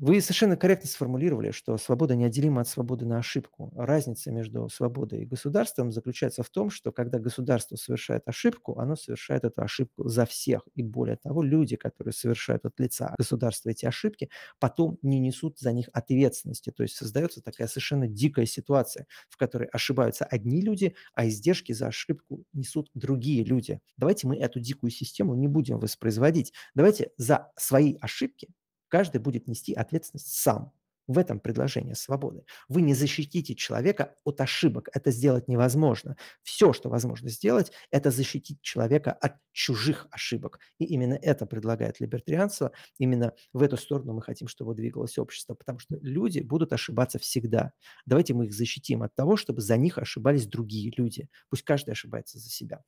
Вы совершенно корректно сформулировали, что свобода неотделима от свободы на ошибку. Разница между свободой и государством заключается в том, что когда государство совершает ошибку, оно совершает эту ошибку за всех. И более того, люди, которые совершают от лица государства эти ошибки, потом не несут за них ответственности. То есть создается такая совершенно дикая ситуация, в которой ошибаются одни люди, а издержки за ошибку несут другие люди. Давайте мы эту дикую систему не будем воспроизводить. Давайте за свои ошибки Каждый будет нести ответственность сам. В этом предложение свободы. Вы не защитите человека от ошибок. Это сделать невозможно. Все, что возможно сделать, это защитить человека от чужих ошибок. И именно это предлагает либертарианство. Именно в эту сторону мы хотим, чтобы двигалось общество, потому что люди будут ошибаться всегда. Давайте мы их защитим от того, чтобы за них ошибались другие люди. Пусть каждый ошибается за себя.